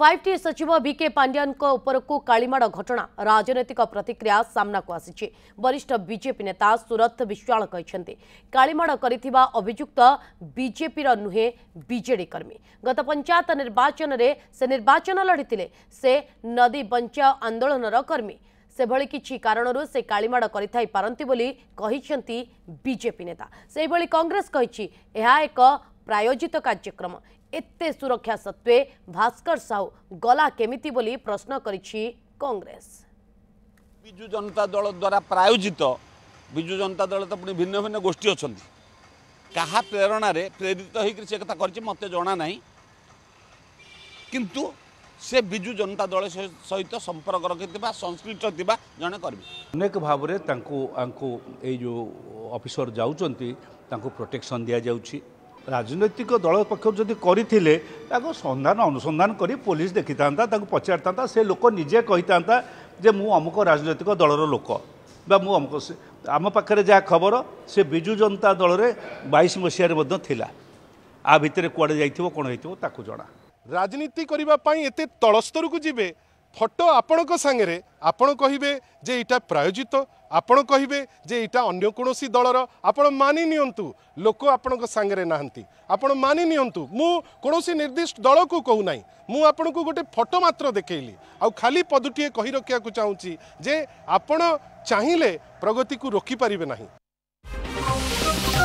five ଟି ସଚିବ V K ପାଣ୍ଡିଆନଙ୍କ ଉପରକୁ କାଳିମାଡ଼ ଘଟଣା ରାଜନୈତିକ ପ୍ରତିକ୍ରିୟା ସାମ୍ନାକୁ ଆସିଛି ବରିଷ୍ଠ ବିଜେପି ନେତା ସୁରତ ବିଶ୍ୱାଳ କହିଛନ୍ତି କାଳିମାଡ଼ କରିଥିବା ଅଭିଯୁକ୍ତ ବିଜେପିର ନୁହେଁ ବିଜେଡି କର୍ମୀ ଗତ ପଞ୍ଚାୟତ ନିର୍ବାଚନରେ ସେ ନିର୍ବାଚନ ଲଢ଼ିଥିଲେ ସେ ନଦୀ ବଞ୍ଚାଅ ଆନ୍ଦୋଳନର କର୍ମୀ ସେଭଳି କିଛି କାରଣରୁ ସେ କାଳିମାଡ଼ କରିଥାଇପାରନ୍ତି ବୋଲି କହିଛନ୍ତି ବିଜେପି ନେତା ସେହିଭଳି କଂଗ୍ରେସ କହିଛି ଏହା ଏକ ପ୍ରାୟୋଜିତ କାର୍ଯ୍ୟକ୍ରମ ଏତେ ସୁରକ୍ଷା ସତ୍ତ୍ୱେ ଭାସ୍କର ସାହୁ ଗଲା କେମିତି ବୋଲି ପ୍ରଶ୍ନ କରିଛି କଂଗ୍ରେସ ବିଜୁ ଜନତା ଦଳ ଦ୍ୱାରା ପ୍ରାୟୋଜିତ ବିଜୁ ଜନତା ଦଳ ତ ପୁଣି ଭିନ୍ନ ଭିନ୍ନ ଗୋଷ୍ଠୀ ଅଛନ୍ତି କାହା ପ୍ରେରଣାରେ ପ୍ରେରିତ ହେଇକରି ସେ କଥା କରିଛି ମୋତେ ଜଣାନାହିଁ କିନ୍ତୁ ସେ ବିଜୁ ଜନତା ଦଳ ସହିତ ସମ୍ପର୍କ ରଖିଥିବା ସଂସ୍କୃତ ଥିବା ଜଣେ କର୍ମୀ ଅନେକ ଭାବରେ ତାଙ୍କୁ ଆଙ୍କୁ ଏଇ ଯେଉଁ ଅଫିସର ଯାଉଛନ୍ତି ତାଙ୍କୁ ପ୍ରୋଟେକ୍ସନ୍ ଦିଆଯାଉଛି ରାଜନୈତିକ ଦଳ ପକ୍ଷରୁ ଯଦି କରିଥିଲେ ତାକୁ ସନ୍ଧାନ ଅନୁସନ୍ଧାନ କରି ପୋଲିସ ଦେଖିଥାନ୍ତା ତାକୁ ପଚାରିଥାନ୍ତା ସେ ଲୋକ ନିଜେ କହିଥାନ୍ତା ଯେ ମୁଁ ଅମୁକ ରାଜନୈତିକ ଦଳର ଲୋକ ବା ମୁଁ ଅମୁକ ଆମ ପାଖରେ ଯାହା ଖବର ସେ ବିଜୁ ଜନତା ଦଳରେ ବାଇଶ ମସିହାରେ ମଧ୍ୟ ଥିଲା ଆ ଭିତରେ କୁଆଡ଼େ ଯାଇଥିବ କ'ଣ ହେଇଥିବ ତାକୁ ଜଣା ରାଜନୀତି କରିବା ପାଇଁ ଏତେ ତଳସ୍ତରକୁ ଯିବେ ଫଟୋ ଆପଣଙ୍କ ସାଙ୍ଗରେ ଆପଣ କହିବେ ଯେ ଏଇଟା ପ୍ରାୟୋଜିତ ଆପଣ କହିବେ ଯେ ଏଇଟା ଅନ୍ୟ କୌଣସି ଦଳର ଆପଣ ମାନି ନିଅନ୍ତୁ ଲୋକ ଆପଣଙ୍କ ସାଙ୍ଗରେ ନାହାନ୍ତି ଆପଣ ମାନି ନିଅନ୍ତୁ ମୁଁ କୌଣସି ନିର୍ଦ୍ଦିଷ୍ଟ ଦଳକୁ କହୁନାହିଁ ମୁଁ ଆପଣଙ୍କୁ ଗୋଟେ ଫଟୋ ମାତ୍ର ଦେଖେଇଲି ଆଉ ଖାଲି ପଦଟିଏ କହି ରଖିବାକୁ ଚାହୁଁଛି ଯେ ଆପଣ ଚାହିଁଲେ ପ୍ରଗତିକୁ ରୋକିପାରିବେ ନାହିଁ